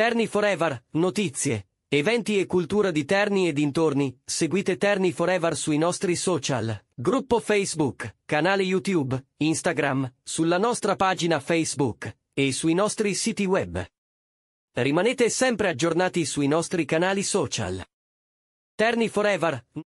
Terni Forever, notizie, eventi e cultura di Terni e dintorni, seguite Terni Forever sui nostri social, gruppo Facebook, canale YouTube, Instagram, sulla nostra pagina Facebook e sui nostri siti web. Rimanete sempre aggiornati sui nostri canali social. Terni Forever.